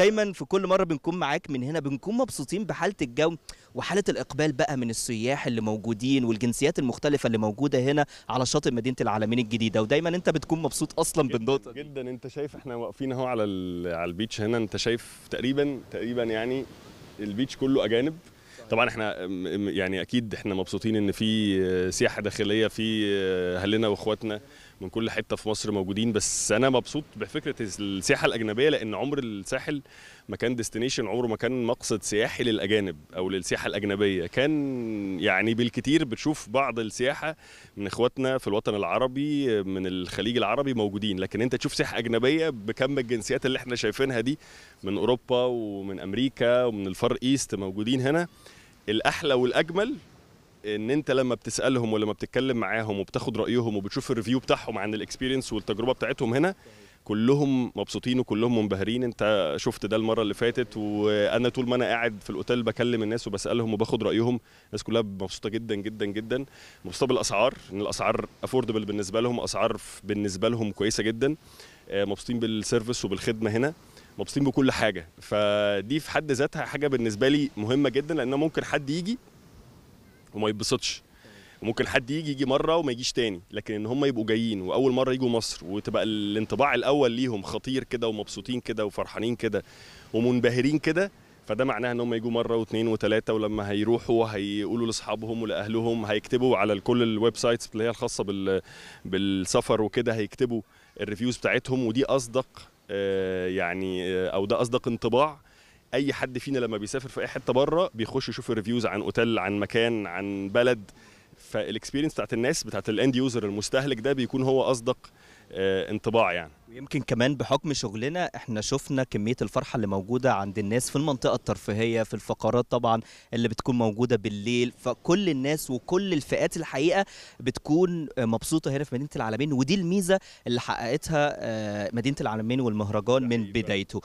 دايما في كل مره بنكون معاك من هنا بنكون مبسوطين بحاله الجو وحاله الاقبال بقى من السياح اللي موجودين والجنسيات المختلفه اللي موجوده هنا على شاطئ مدينه العالمين الجديده ودايما انت بتكون مبسوط اصلا بالنقطه جدا انت شايف احنا واقفين اهو على على البيتش هنا انت شايف تقريبا تقريبا يعني البيتش كله اجانب طبعا احنا يعني اكيد احنا مبسوطين ان في سياحه داخليه في اهلنا واخواتنا من كل حته في مصر موجودين بس انا مبسوط بفكره السياحه الاجنبيه لان عمر الساحل ما كان ديستنيشن عمره ما كان مقصد سياحي للاجانب او للسياحه الاجنبيه كان يعني بالكتير بتشوف بعض السياحه من اخواتنا في الوطن العربي من الخليج العربي موجودين لكن انت تشوف سياحه اجنبيه بكم الجنسيات اللي احنا شايفينها دي من اوروبا ومن امريكا ومن الفار ايست موجودين هنا الاحلى والاجمل ان انت لما بتسالهم ولما بتتكلم معاهم وبتاخد رايهم وبتشوف الريفيو بتاعهم عن الاكسبيرينس والتجربه بتاعتهم هنا كلهم مبسوطين وكلهم منبهرين انت شفت ده المره اللي فاتت وانا طول ما انا قاعد في الاوتيل بكلم الناس وبسالهم وباخد رايهم الناس كلها مبسوطه جدا جدا جدا مبسوطه بالاسعار ان الاسعار افوردبل بالنسبه لهم اسعار بالنسبه لهم كويسه جدا آه، مبسوطين بالسيرفيس وبالخدمه هنا مبسوطين بكل حاجه فدي في حد ذاتها حاجه بالنسبه لي مهمه جدا لان ممكن حد يجي وما يتبسطش وممكن حد يجي يجي مره وما يجيش تاني لكن ان هم يبقوا جايين واول مره يجوا مصر وتبقى الانطباع الاول ليهم خطير كده ومبسوطين كده وفرحانين كده ومنبهرين كده فده معناه ان هم يجوا مره واثنين وثلاثه ولما هيروحوا هيقولوا لاصحابهم ولاهلهم هيكتبوا على كل الويب سايتس اللي هي الخاصه بال بالسفر وكده هيكتبوا الريفيوز بتاعتهم ودي اصدق آه، يعني آه، او ده اصدق انطباع اي حد فينا لما بيسافر في اي حته بره بيخش يشوف الريفيوز عن اوتيل عن مكان عن بلد فالاكسبيرينس بتاعت الناس بتاعت الاند يوزر المستهلك ده بيكون هو اصدق آه، انطباع يعني ويمكن كمان بحكم شغلنا احنا شفنا كميه الفرحه اللي موجوده عند الناس في المنطقه الترفيهيه في الفقرات طبعا اللي بتكون موجوده بالليل فكل الناس وكل الفئات الحقيقه بتكون مبسوطه هنا في مدينه العالمين ودي الميزه اللي حققتها آه، مدينه العالمين والمهرجان من بدايته